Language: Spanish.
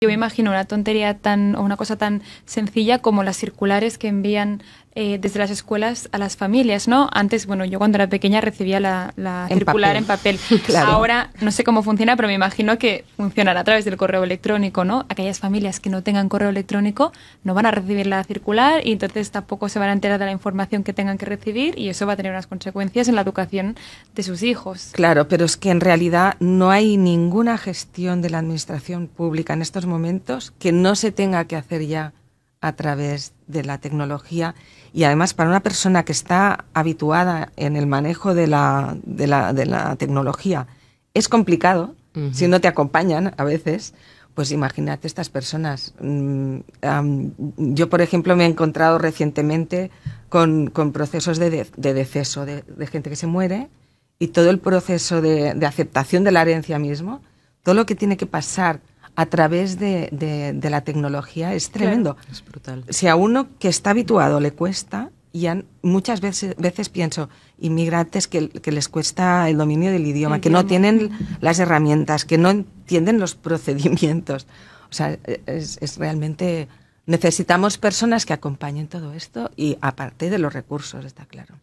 Yo me imagino una tontería tan o una cosa tan sencilla como las circulares que envían eh, desde las escuelas a las familias, ¿no? Antes, bueno, yo cuando era pequeña recibía la, circular en papel. Ahora no sé cómo funciona, pero me imagino que funcionará a través del correo electrónico, ¿no? Aquellas familias que no tengan correo electrónico no van a recibir la circular y entonces tampoco se van a enterar de la información que tengan que recibir y eso va a tener unas consecuencias en la educación de sus hijos. Claro, pero es que en realidad no hay ninguna gestión de la administración pública en estos momentos que no se tenga que hacer ya a través de la tecnología y además para una persona que está habituada en el manejo de la, tecnología es complicado si no te acompañan a veces. Pues imagínate estas personas. Mm, yo, por ejemplo, me he encontrado recientemente con, procesos de, deceso, de, gente que se muere, y todo el proceso de, aceptación de la herencia mismo, todo lo que tiene que pasar a través de, la tecnología es tremendo. es brutal. Si a uno que está habituado le cuesta, y muchas veces, pienso, inmigrantes que, les cuesta el dominio del idioma, que no tienen las herramientas, que no entienden los procedimientos. O sea, es realmente necesitamos personas que acompañen todo esto y aparte de los recursos, está claro.